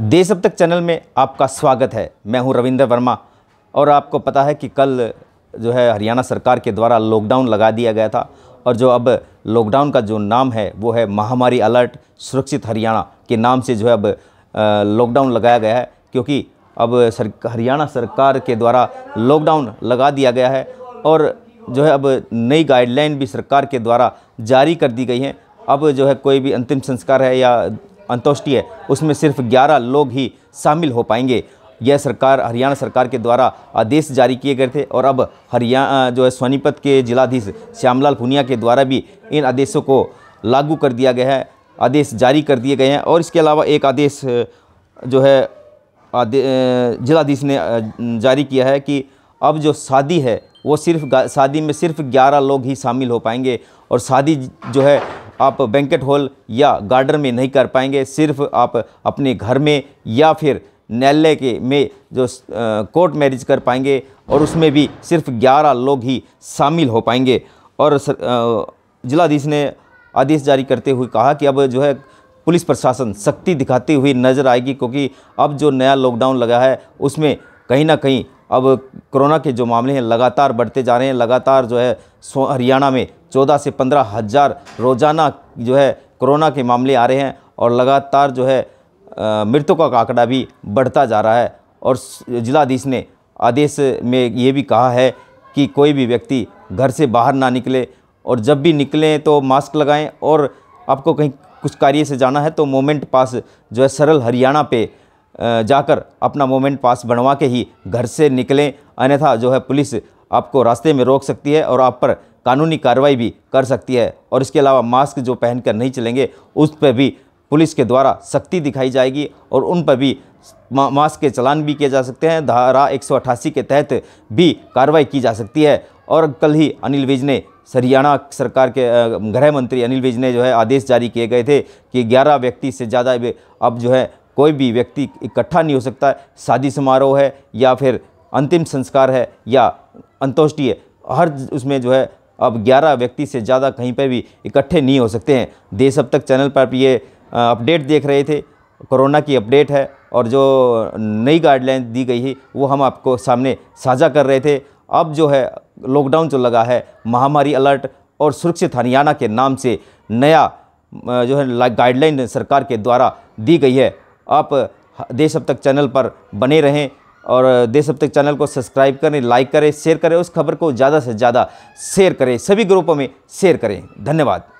देश अब तक चैनल में आपका स्वागत है मैं हूं रविंद्र वर्मा और आपको पता है कि कल जो है हरियाणा सरकार के द्वारा लॉकडाउन लगा दिया गया था और जो अब लॉकडाउन का जो नाम है वो है महामारी अलर्ट सुरक्षित हरियाणा के नाम से जो है अब लॉकडाउन लगाया गया है क्योंकि अब सर हरियाणा सरकार के द्वारा लॉकडाउन लगा दिया गया है और जो है अब नई गाइडलाइन भी सरकार के द्वारा जारी कर दी गई हैं अब जो है कोई भी अंतिम संस्कार है या अंतुष्टि है उसमें सिर्फ 11 लोग ही शामिल हो पाएंगे यह सरकार हरियाणा सरकार के द्वारा आदेश जारी किए गए थे और अब हरियाणा जो है सोनीपत के जिलाधीश श्यामलाल पुनिया के द्वारा भी इन आदेशों को लागू कर दिया गया है आदेश जारी कर दिए गए हैं और इसके अलावा एक आदेश जो है आदे जिलाधीश ने जारी किया है कि अब जो शादी है वो सिर्फ शादी में सिर्फ 11 लोग ही शामिल हो पाएंगे और शादी जो है आप बैंकेट हॉल या गार्डन में नहीं कर पाएंगे सिर्फ आप अपने घर में या फिर न्यायालय के में जो कोर्ट मैरिज कर पाएंगे और उसमें भी सिर्फ 11 लोग ही शामिल हो पाएंगे और जिलाधीश ने आदेश जारी करते हुए कहा कि अब जो है पुलिस प्रशासन सख्ती दिखाती हुई नज़र आएगी क्योंकि अब जो नया लॉकडाउन लगा है उसमें कहीं ना कहीं अब कोरोना के जो मामले हैं लगातार बढ़ते जा रहे हैं लगातार जो है हरियाणा में चौदह से पंद्रह हज़ार रोज़ाना जो है कोरोना के मामले आ रहे हैं और लगातार जो है मृतकों का आंकड़ा भी बढ़ता जा रहा है और जिलाधीश ने आदेश में ये भी कहा है कि कोई भी व्यक्ति घर से बाहर ना निकले और जब भी निकलें तो मास्क लगाएं और आपको कहीं कुछ कार्य से जाना है तो मोमेंट पास जो है सरल हरियाणा पे जाकर अपना मोमेंट पास बनवा के ही घर से निकलें अन्यथा जो है पुलिस आपको रास्ते में रोक सकती है और आप पर कानूनी कार्रवाई भी कर सकती है और इसके अलावा मास्क जो पहन कर नहीं चलेंगे उस पर भी पुलिस के द्वारा सख्ती दिखाई जाएगी और उन पर भी मास्क के चलान भी किए जा सकते हैं धारा एक के तहत भी कार्रवाई की जा सकती है और कल ही अनिल विज ने हरियाणा सरकार के गृह मंत्री अनिल विज ने जो है आदेश जारी किए गए थे कि 11 व्यक्ति से ज़्यादा अब जो है कोई भी व्यक्ति इकट्ठा नहीं हो सकता शादी समारोह है या फिर अंतिम संस्कार है या अंतोष्टि है हर उसमें जो है अब 11 व्यक्ति से ज़्यादा कहीं पर भी इकट्ठे नहीं हो सकते हैं देश अब तक चैनल पर ये अपडेट देख रहे थे कोरोना की अपडेट है और जो नई गाइडलाइन दी गई है वो हम आपको सामने साझा कर रहे थे अब जो है लॉकडाउन जो लगा है महामारी अलर्ट और सुरक्षित हरियाणा के नाम से नया जो है गाइडलाइन सरकार के द्वारा दी गई है आप देश अब तक चैनल पर बने रहें और देश अब तक चैनल को सब्सक्राइब करें लाइक करें शेयर करें उस खबर को ज़्यादा से ज़्यादा शेयर करें सभी ग्रुपों में शेयर करें धन्यवाद